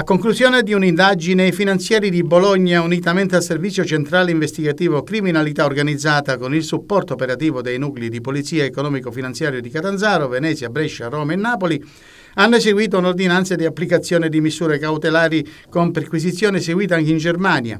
A conclusione di un'indagine, i finanzieri di Bologna, unitamente al Servizio Centrale Investigativo Criminalità Organizzata, con il supporto operativo dei nuclei di Polizia Economico-Finanziario di Catanzaro, Venezia, Brescia, Roma e Napoli, hanno eseguito un'ordinanza di applicazione di misure cautelari con perquisizione eseguita anche in Germania.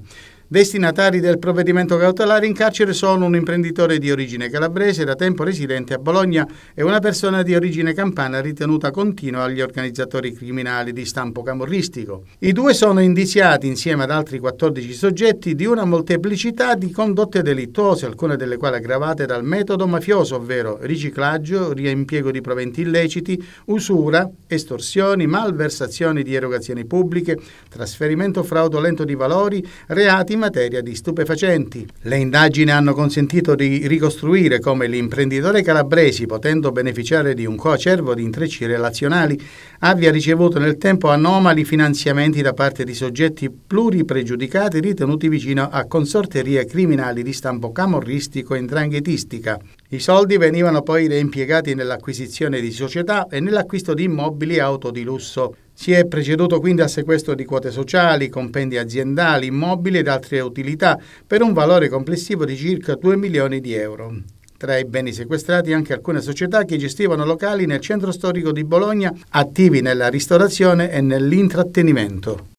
Destinatari del provvedimento cautelare in carcere sono un imprenditore di origine calabrese da tempo residente a Bologna e una persona di origine campana ritenuta continua agli organizzatori criminali di stampo camorristico. I due sono indiziati insieme ad altri 14 soggetti di una molteplicità di condotte delittuose, alcune delle quali aggravate dal metodo mafioso, ovvero riciclaggio, riempiego di proventi illeciti, usura, estorsioni, malversazioni di erogazioni pubbliche, trasferimento fraudolento di valori, reati materia di stupefacenti. Le indagini hanno consentito di ricostruire come l'imprenditore calabresi, potendo beneficiare di un coacervo di intrecci relazionali, abbia ricevuto nel tempo anomali finanziamenti da parte di soggetti pluripregiudicati ritenuti vicino a consorterie criminali di stampo camorristico e indranghetistico i soldi venivano poi reimpiegati nell'acquisizione di società e nell'acquisto di immobili e auto di lusso. Si è preceduto quindi al sequestro di quote sociali, compendi aziendali, immobili ed altre utilità per un valore complessivo di circa 2 milioni di euro. Tra i beni sequestrati anche alcune società che gestivano locali nel centro storico di Bologna, attivi nella ristorazione e nell'intrattenimento.